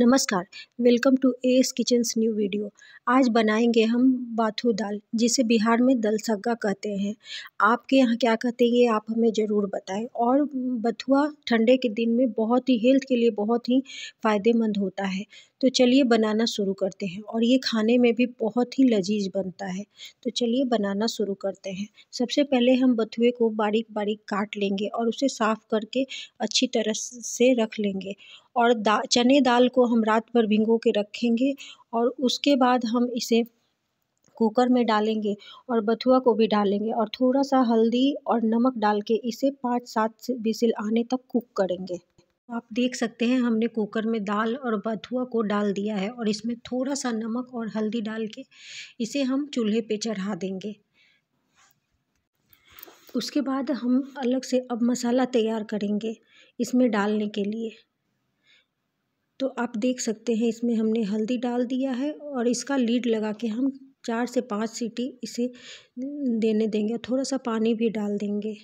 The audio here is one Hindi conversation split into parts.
नमस्कार welcome to A S kitchen's new video आज बनाएंगे हम बाथू दाल जिसे बिहार में दलसग्गा कहते हैं आपके यहाँ क्या कहते हैं ये आप हमें ज़रूर बताएं और बथुआ ठंडे के दिन में बहुत ही हेल्थ के लिए बहुत ही फ़ायदेमंद होता है तो चलिए बनाना शुरू करते हैं और ये खाने में भी बहुत ही लजीज बनता है तो चलिए बनाना शुरू करते हैं सबसे पहले हम बथुए को बारीक बारीक काट लेंगे और उसे साफ़ करके अच्छी तरह से रख लेंगे और दा चने दाल को हम रात भर भिंगो के रखेंगे और उसके बाद हम इसे कुकर में डालेंगे और बथुआ को भी डालेंगे और थोड़ा सा हल्दी और नमक डाल के इसे पाँच सात विसिल आने तक कुक करेंगे आप देख सकते हैं हमने कुकर में दाल और बथुआ को डाल दिया है और इसमें थोड़ा सा नमक और हल्दी डाल के इसे हम चूल्हे पे चढ़ा देंगे उसके बाद हम अलग से अब मसाला तैयार करेंगे इसमें डालने के लिए तो आप देख सकते हैं इसमें हमने हल्दी डाल दिया है और इसका लीड लगा के हम चार से पाँच सीटी इसे देने देंगे थोड़ा सा पानी भी डाल देंगे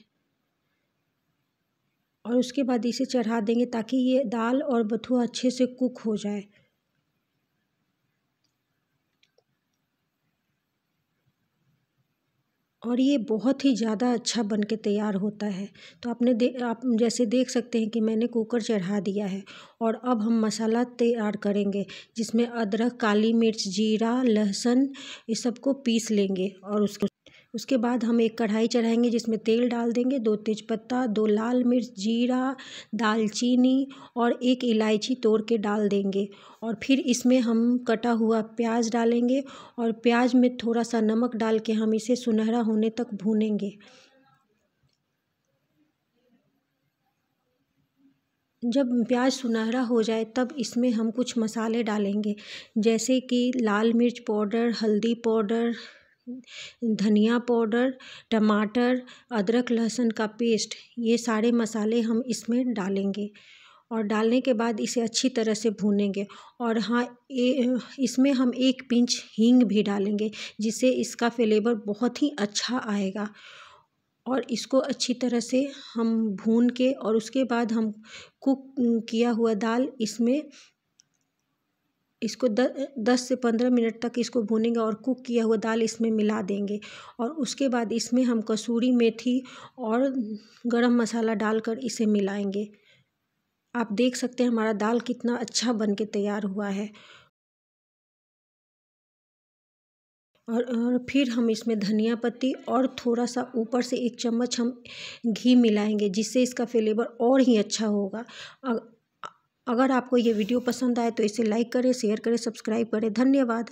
और उसके बाद इसे चढ़ा देंगे ताकि ये दाल और बथुआ अच्छे से कुक हो जाए और ये बहुत ही ज़्यादा अच्छा बन के तैयार होता है तो आपने दे आप जैसे देख सकते हैं कि मैंने कुकर चढ़ा दिया है और अब हम मसाला तैयार करेंगे जिसमें अदरक काली मिर्च जीरा लहसुन ये सबको पीस लेंगे और उसको उसके बाद हम एक कढ़ाई चढ़ाएंगे जिसमें तेल डाल देंगे दो तेजपत्ता दो लाल मिर्च जीरा दालचीनी और एक इलायची तोड़ के डाल देंगे और फिर इसमें हम कटा हुआ प्याज डालेंगे और प्याज में थोड़ा सा नमक डाल के हम इसे सुनहरा होने तक भूनेंगे जब प्याज सुनहरा हो जाए तब इसमें हम कुछ मसाले डालेंगे जैसे कि लाल मिर्च पाउडर हल्दी पाउडर धनिया पाउडर टमाटर अदरक लहसुन का पेस्ट ये सारे मसाले हम इसमें डालेंगे और डालने के बाद इसे अच्छी तरह से भूनेंगे और हाँ इसमें हम एक पिंच हींग भी डालेंगे जिससे इसका फ्लेवर बहुत ही अच्छा आएगा और इसको अच्छी तरह से हम भून के और उसके बाद हम कुक किया हुआ दाल इसमें इसको दस से पंद्रह मिनट तक इसको भूनेंगे और कुक किया हुआ दाल इसमें मिला देंगे और उसके बाद इसमें हम कसूरी मेथी और गरम मसाला डालकर इसे मिलाएंगे आप देख सकते हैं हमारा दाल कितना अच्छा बन के तैयार हुआ है और, और फिर हम इसमें धनिया पत्ती और थोड़ा सा ऊपर से एक चम्मच हम घी मिलाएंगे जिससे इसका फ्लेवर और ही अच्छा होगा अगर आपको ये वीडियो पसंद आए तो इसे लाइक करें शेयर करें सब्सक्राइब करें धन्यवाद